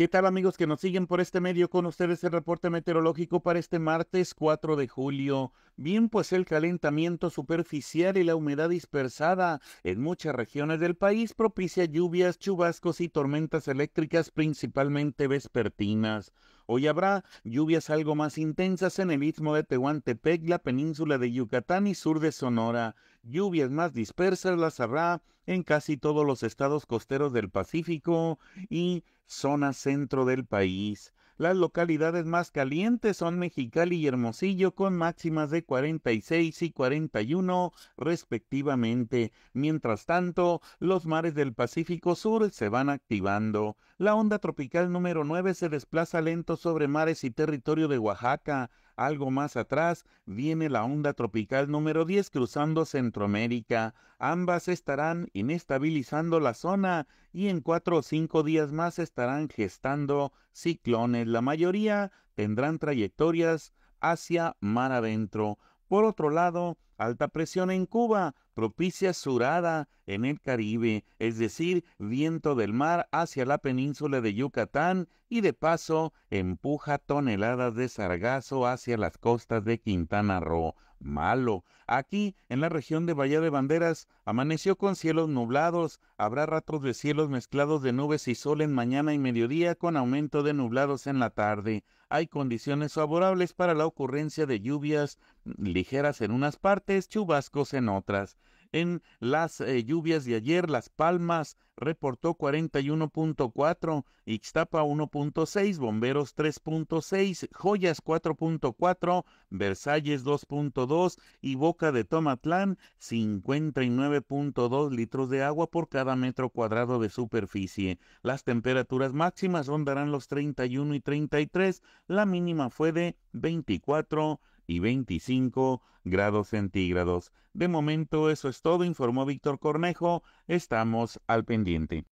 ¿Qué tal amigos que nos siguen por este medio? Con ustedes el reporte meteorológico para este martes 4 de julio. Bien, pues el calentamiento superficial y la humedad dispersada en muchas regiones del país propicia lluvias, chubascos y tormentas eléctricas principalmente vespertinas. Hoy habrá lluvias algo más intensas en el istmo de Tehuantepec, la península de Yucatán y sur de Sonora. Lluvias más dispersas las habrá en casi todos los estados costeros del Pacífico y zona centro del país. Las localidades más calientes son Mexicali y Hermosillo con máximas de 46 y 41 respectivamente. Mientras tanto, los mares del Pacífico Sur se van activando. La onda tropical número 9 se desplaza lento sobre mares y territorio de Oaxaca algo más atrás viene la onda tropical número 10 cruzando Centroamérica. Ambas estarán inestabilizando la zona y en cuatro o cinco días más estarán gestando ciclones. La mayoría tendrán trayectorias hacia mar adentro. Por otro lado, Alta presión en Cuba propicia surada en el Caribe, es decir, viento del mar hacia la península de Yucatán y de paso empuja toneladas de sargazo hacia las costas de Quintana Roo. Malo. Aquí, en la región de Bahía de Banderas, amaneció con cielos nublados, habrá ratos de cielos mezclados de nubes y sol en mañana y mediodía con aumento de nublados en la tarde. Hay condiciones favorables para la ocurrencia de lluvias ligeras en unas partes, chubascos en otras. En las eh, lluvias de ayer, Las Palmas reportó 41.4, Ixtapa 1.6, Bomberos 3.6, Joyas 4.4, Versalles 2.2 y Boca de Tomatlán 59.2 litros de agua por cada metro cuadrado de superficie. Las temperaturas máximas rondarán los 31 y 33, la mínima fue de 24 y 25 grados centígrados. De momento eso es todo, informó Víctor Cornejo. Estamos al pendiente.